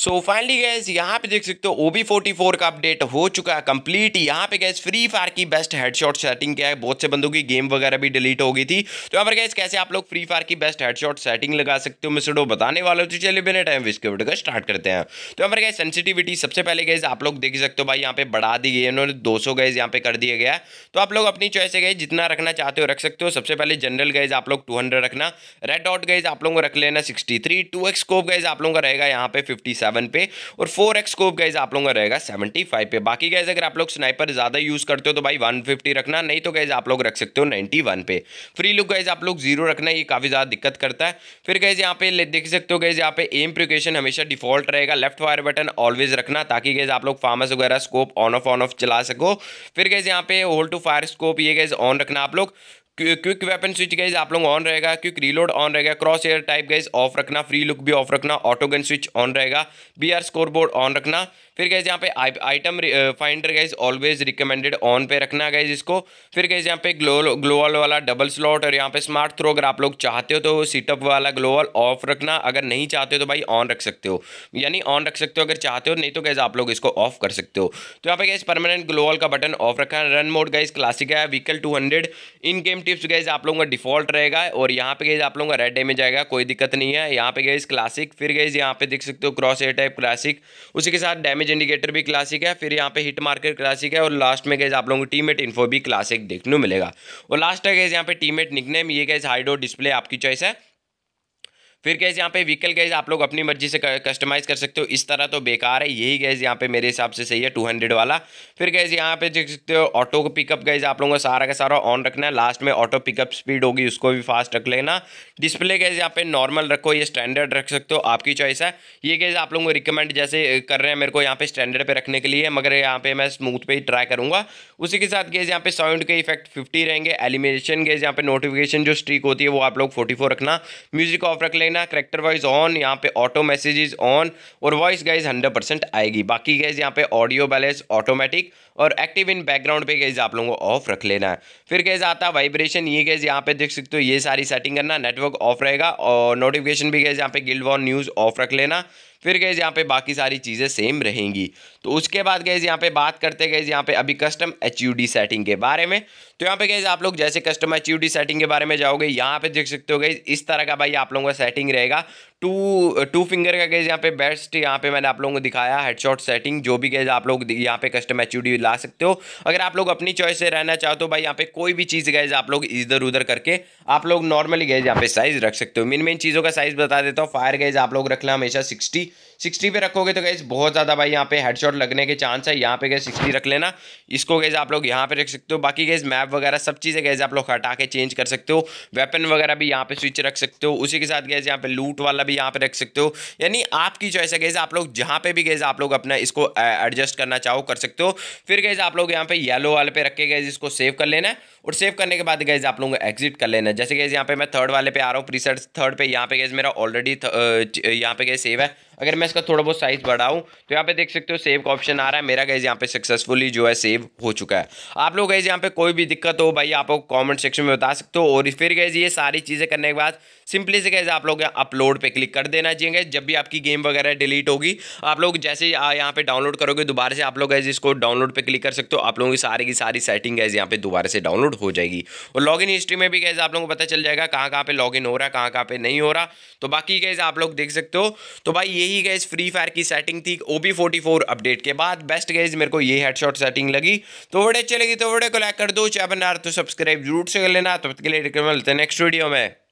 so finally gas यहाँ पे देख सकते हो बी फोर्टी फोर का अपडेट हो चुका है कंप्लीट यहाँ पे गैस फ्री फायर की बेस्ट हेडशॉट सेटिंग क्या है बहुत से बंदों की गेम वगैरह भी डिलीट हो गई थी तो यहाँ पर गैस कैसे आप लोग फ्री फायर की बेस्ट हेडशॉट सेटिंग लगा सकते हो मैं सडो बताने वाले तो चलिए बिना टाइम वेस्ट के वीडियो का स्टार्ट करते हैं तो यहाँ पर गैस सेंसिटिविटी सबसे पहले गैस आप लोग देख सकते हो भाई यहाँ पे बढ़ा दी गई है इन्होंने दो सौ गैस यहाँ पे कर दिया गया तो आप लोग अपनी चॉइस से गए जितना रखना चाहते हो रख सकते हो सबसे पहले जनरल गैस आप लोग टू रखना रेड डॉट गैस आप लोगों को रख लेना sixty three two X scope guys आप लोगों का रहेगा यहाँ पे फिफ्टी सेवन पे और फोर एक्स स्कोप गाइज आप लोगों का रहेगा सेवेंटी फाइव पे बाकी गाइज अगर आप लोग स्नाइपर ज़्यादा यूज़ करते हो तो भाई वन फिफ्टी रखना नहीं तो गाइज आप लोग रख सकते हो नाइन्टी वन पे फ्री लुक गाइज आप लोग जीरो रखना ये काफ़ी ज़्यादा दिक्कत करता है फिर गाइज यहाँ पे देख सकते हो गाइज यहाँ पे एम प्रिकेशन हमेशा डिफॉल्ट रहेगा लेफ्ट वायर बटन ऑलवेज रखना ताकि गाइज आप लोग फार्मस वगैरह scope on off on off चला सको फिर गाइज यहाँ पे होल्ड टू फायर स्कोप ये गाइज ऑन रखना आप लोग क्विक वेपन स्विच गाइज आप लोग ऑन रहेगा क्विक रीलोड ऑन रहेगा crosshair type guys off रखना फ्री लुक भी ऑफ रखना ऑटोगन स्विच ऑन रहेगा B R scoreboard on रखना फिर गैस यहाँ पे item finder guys always recommended on पे रखना गैस इसको फिर गैस यहाँ पे ग्लो ग्लोअल वाला डबल स्लॉट और यहाँ पे स्मार्ट थ्रो अगर आप लोग चाहते हो तो सीटअप वाला ग्लोअल ऑफ रखना अगर नहीं चाहते हो तो भाई ऑन रख सकते हो यानी ऑन रख सकते हो अगर चाहते हो नहीं तो गैस आप लोग इसको ऑफ कर सकते हो तो यहाँ पे गैस परमानेंट ग्लोअल का बटन ऑफ रखा है रन मोड गैस क्लासिक है vehicle to in game tips guys आप लोगों का डिफॉल्ट रहेगा और यहाँ पे गैस आप लोगों का रेड डेमेज आएगा कोई दिक्कत नहीं है यहाँ पे गैस क्लासिक फिर गैस यहाँ पे देख सकते हो क्रॉस एयर टाइप क्लासिक उसी के साथ डैमेज इमेज इंडिकेटर भी क्लासिक है फिर यहाँ पे हिट मार्केट क्लासिक है और लास्ट में गैस आप लोगों को टीमेट इन्फो भी क्लासिक देखने को मिलेगा और लास्ट है गैस यहाँ पे टीमेट निकनेम ये गैस हाइड और डिस्प्ले आपकी चॉइस है फिर गैस यहाँ पे व्हीकल गैस आप लोग अपनी मर्जी से कस्टमाइज कर सकते हो इस तरह तो बेकार है यही गैस यहाँ पे मेरे हिसाब से सही है टू हंड्रेड वाला फिर गैस यहाँ पे देख सकते हो ऑटो को पिकअप गैस आप लोगों को सारा का सारा ऑन रखना है लास्ट में ऑटो पिकअप स्पीड होगी उसको भी फास्ट रख लेना डिस्प्ले गैस यहाँ पे नॉर्मल रखो ये स्टैंडर्ड रख सकते हो आपकी चॉइस है ये गैस आप लोगों को रिकमेंड जैसे कर रहे हैं मेरे को यहाँ पे स्टैंडर्ड पर रखने के लिए मगर यहाँ पे मैं स्मूथ पे ही ट्राई करूँगा उसी के साथ गैस यहाँ पे साउंड के इफेक्ट फिफ्टी रहेंगे एलिमिनेशन गैस यहाँ पे नोटिफिकेशन जो स्ट्रीक होती है वो आप लोग फोर्टी रखना म्यूजिक ऑफ रख लेंगे रहना करेक्टर वॉइस ऑन यहाँ पे ऑटो मैसेजेस ऑन और वॉइस गाइज हंड्रेड परसेंट आएगी बाकी गाइज यहाँ पे ऑडियो बैलेंस ऑटोमेटिक और एक्टिव इन बैकग्राउंड पे गाइज आप लोगों को ऑफ रख लेना है फिर गैज आता वाइब्रेशन ये गैज यहाँ पे देख सकते हो ये सारी सेटिंग करना नेटवर्क ऑफ रहेगा और नोटिफिकेशन भी गैज यहाँ पे गिल्ड वॉन न्यूज़ ऑफ रख लेना फिर गए यहाँ पे बाकी सारी चीज़ें सेम रहेंगी तो उसके बाद गए यहाँ पे बात करते गए यहाँ पे अभी कस्टम एच सेटिंग के बारे में तो यहाँ पे गए आप लोग जैसे कस्टम एच सेटिंग के बारे में जाओगे यहाँ पे देख सकते हो गए इस तरह का भाई आप लोगों का सेटिंग रहेगा टू टू फिंगर का गेज यहाँ पे बेस्ट यहाँ पे मैंने आप लोगों को दिखाया हेडशॉट सेटिंग जो भी गेज आप लोग यहाँ पे कस्टम एच ला सकते हो अगर आप लोग अपनी चॉइस से रहना चाहो तो भाई यहाँ पे कोई भी चीज़ गैज आप लोग इधर उधर करके आप लोग नॉर्मली गैस यहाँ पे साइज़ रख सकते हो मेन मेन चीज़ों का साइज़ बता देता हूँ फायर गैस आप लोग रखना हमेशा सिक्सटी सिक्सटी पे रखोगे तो गैस बहुत ज़्यादा भाई यहाँ पे हेडशॉट लगने के चांस है यहाँ पे गैस सिक्सटी रख लेना इसको गैस आप लोग यहाँ पे रख सकते हो बाकी गैस मैप वगैरह सब चीज़ें गैस आप लोग हटा के चेंज कर सकते हो वेपन वगैरह भी यहाँ पे स्विच रख सकते हो उसी के साथ गैस यहाँ पे लूट वाला भी यहाँ पर रख सकते हो यानी आपकी चॉइस है गैज आप लोग जहाँ पे भी गैज आप लोग अपना इसको एडजस्ट करना चाहो कर सकते हो फिर गैज आप लोग यहाँ पे येलो वाले पे रखे के इसको सेव कर लेना और सेव करने के बाद गैज आप लोग एग्जिट कर लेना जैसे गैज यहाँ पे मैं थर्ड वाले पे आ रहा हूँ प्रीसर्ट थर्ड पे यहाँ पे गैज मेरा ऑलरेडी यहाँ पे गैस सेव है अगर मैं इसका थोड़ा बहुत साइज़ बढ़ाऊँ तो यहाँ पे देख सकते हो सेव का ऑप्शन आ रहा है मेरा गैस यहाँ पे सक्सेसफुली जो है सेव हो चुका है आप लोग गाइज यहाँ पे कोई भी दिक्कत हो भाई आप लोग कॉमेंट सेक्शन में बता सकते हो और फिर गाइज ये सारी चीज़ें करने के बाद सिंपली से गाइज आप लोग अपलोड पे क्लिक कर देना चाहिए जब भी आपकी गेम वगैरह डिलीट होगी आप लोग जैसे यहाँ पे डाउनलोड करोगे दोबारा से आप लोग गाइज इसको डाउनलोड पे क्लिक कर सकते हो आप लोगों की सारी की सारी सेटिंग गैस यहाँ पे दोबारा से डाउनलोड हो जाएगी और इन हिस्ट्री में भी गाइज आप लोगों को पता चल जाएगा कहाँ कहाँ पे लॉग हो रहा है कहाँ कहाँ पे नहीं हो रहा तो बाकी गाइज आप लोग देख सकते हो तो भाई ये यही गैस फ्री फायर की सेटिंग थी O B forty four update के बाद बेस्ट गैस मेरे को ये हेडशॉट सेटिंग लगी तो वोडे अच्छी लगी तो वोडे को लाइक कर दो चैनल तो सब्सक्राइब जरूर से कर लेना तो के लिए मिलते हैं नेक्स्ट वीडियो में